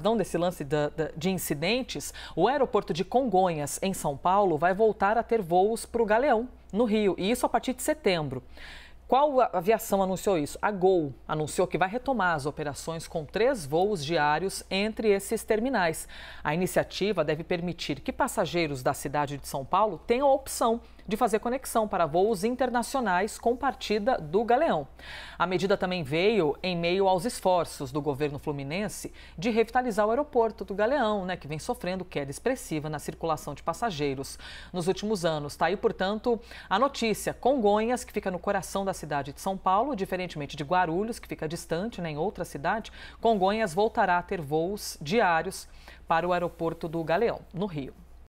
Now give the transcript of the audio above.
Não desse lance de, de, de incidentes, o aeroporto de Congonhas, em São Paulo, vai voltar a ter voos para o Galeão, no Rio, e isso a partir de setembro. Qual aviação anunciou isso? A Gol anunciou que vai retomar as operações com três voos diários entre esses terminais. A iniciativa deve permitir que passageiros da cidade de São Paulo tenham a opção de fazer conexão para voos internacionais com partida do Galeão. A medida também veio em meio aos esforços do governo fluminense de revitalizar o aeroporto do Galeão, né, que vem sofrendo queda expressiva na circulação de passageiros nos últimos anos. Está aí, portanto, a notícia Congonhas, que fica no coração da cidade de São Paulo, diferentemente de Guarulhos, que fica distante, né, em outra cidade, Congonhas voltará a ter voos diários para o aeroporto do Galeão, no Rio.